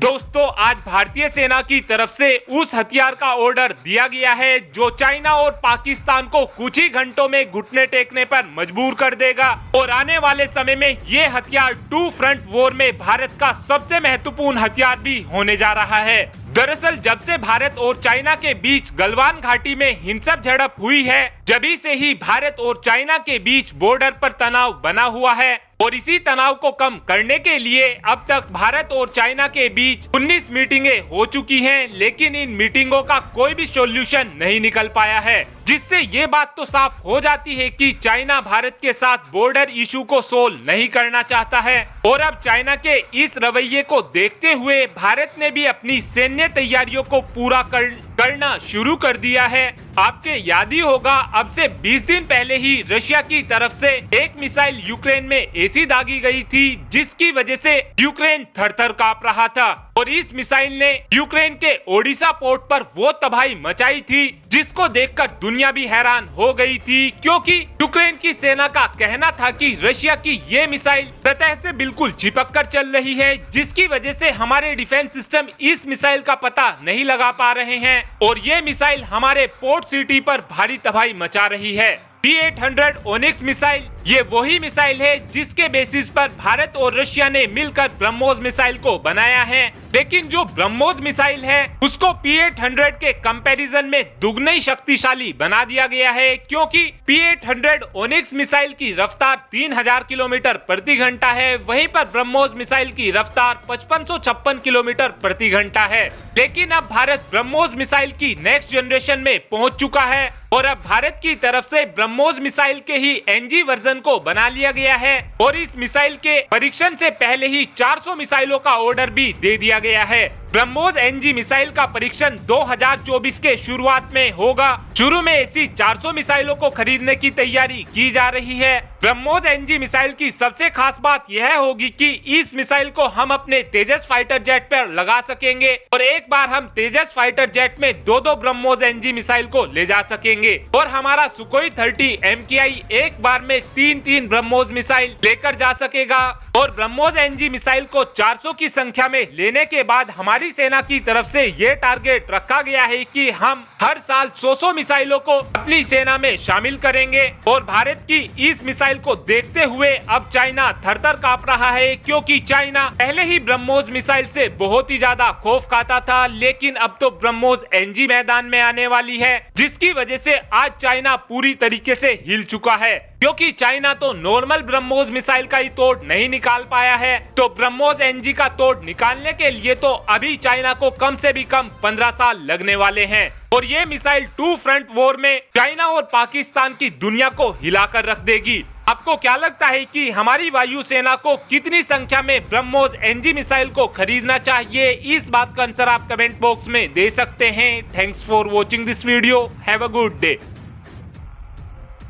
दोस्तों आज भारतीय सेना की तरफ से उस हथियार का ऑर्डर दिया गया है जो चाइना और पाकिस्तान को कुछ ही घंटों में घुटने टेकने पर मजबूर कर देगा और आने वाले समय में ये हथियार टू फ्रंट वॉर में भारत का सबसे महत्वपूर्ण हथियार भी होने जा रहा है दरअसल जब से भारत और चाइना के बीच गलवान घाटी में हिंसक झड़प हुई है जब से ही भारत और चाइना के बीच बॉर्डर पर तनाव बना हुआ है और इसी तनाव को कम करने के लिए अब तक भारत और चाइना के बीच 19 मीटिंगें हो चुकी हैं लेकिन इन मीटिंगों का कोई भी सॉल्यूशन नहीं निकल पाया है जिससे ये बात तो साफ हो जाती है कि चाइना भारत के साथ बॉर्डर इशू को सोल्व नहीं करना चाहता है और अब चाइना के इस रवैये को देखते हुए भारत ने भी अपनी सैन्य तैयारियों को पूरा कर करना शुरू कर दिया है आपके याद ही होगा अब से 20 दिन पहले ही रशिया की तरफ से एक मिसाइल यूक्रेन में ऐसी दागी गई थी जिसकी वजह से यूक्रेन थर थर कांप रहा था और इस मिसाइल ने यूक्रेन के ओडिशा पोर्ट पर वो तबाही मचाई थी जिसको देखकर दुनिया भी हैरान हो गई थी क्योंकि यूक्रेन की सेना का कहना था कि रशिया की ये मिसाइल सतह से बिल्कुल चिपक कर चल रही है जिसकी वजह से हमारे डिफेंस सिस्टम इस मिसाइल का पता नहीं लगा पा रहे हैं और ये मिसाइल हमारे पोर्ट सिटी पर भारी तबाही मचा रही है B eight hundred Onyx missile ये वही मिसाइल है जिसके बेसिस पर भारत और रशिया ने मिलकर ब्रह्मोस मिसाइल को बनाया है लेकिन जो ब्रह्मोस मिसाइल है उसको पी एट हंड्रेड के कंपैरिजन में दुगना शक्तिशाली बना दिया गया है क्योंकि P eight hundred Onyx missile की रफ्तार 3000 किलोमीटर प्रति घंटा है वहीं पर ब्रह्मोस मिसाइल की रफ्तार पचपन किलोमीटर प्रति घंटा है लेकिन अब भारत ब्रह्मोस मिसाइल की नेक्स्ट जनरेशन में पहुँच चुका है और अब भारत की तरफ से ब्रह्मोस मिसाइल के ही एनजी वर्जन को बना लिया गया है और इस मिसाइल के परीक्षण से पहले ही 400 मिसाइलों का ऑर्डर भी दे दिया गया है ब्रह्मोस एनजी मिसाइल का परीक्षण 2024 के शुरुआत में होगा शुरू में ऐसी 400 मिसाइलों को खरीदने की तैयारी की जा रही है ब्रह्मोस एनजी मिसाइल की सबसे खास बात यह होगी कि इस मिसाइल को हम अपने तेजस फाइटर जेट पर लगा सकेंगे और एक बार हम तेजस फाइटर जेट में दो दो ब्रह्मोस एनजी मिसाइल को ले जा सकेंगे और हमारा सुकोई थर्टी एम एक बार में तीन तीन ब्रह्मोस मिसाइल लेकर जा सकेगा और ब्रह्मोस एनजी मिसाइल को चार की संख्या में लेने के बाद हमारे हमारी सेना की तरफ से ये टारगेट रखा गया है कि हम हर साल सौ सौ मिसाइलों को अपनी सेना में शामिल करेंगे और भारत की इस मिसाइल को देखते हुए अब चाइना थर थर काप रहा है क्योंकि चाइना पहले ही ब्रह्मोस मिसाइल से बहुत ही ज्यादा खौफ खाता था लेकिन अब तो ब्रह्मोस एनजी मैदान में आने वाली है जिसकी वजह से आज चाइना पूरी तरीके से हिल चुका है क्योंकि चाइना तो नॉर्मल ब्रह्मोस मिसाइल का ही तोड़ नहीं निकाल पाया है तो ब्रह्मोस एनजी का तोड़ निकालने के लिए तो अभी अभी चाइना को कम से भी कम 15 साल लगने वाले हैं और ये मिसाइल टू फ्रंट वॉर में चाइना और पाकिस्तान की दुनिया को हिलाकर रख देगी आपको क्या लगता है कि हमारी वायुसेना को कितनी संख्या में ब्रह्मोस एनजी मिसाइल को खरीदना चाहिए इस बात का आंसर आप कमेंट बॉक्स में दे सकते हैं thanks for watching this video have a good day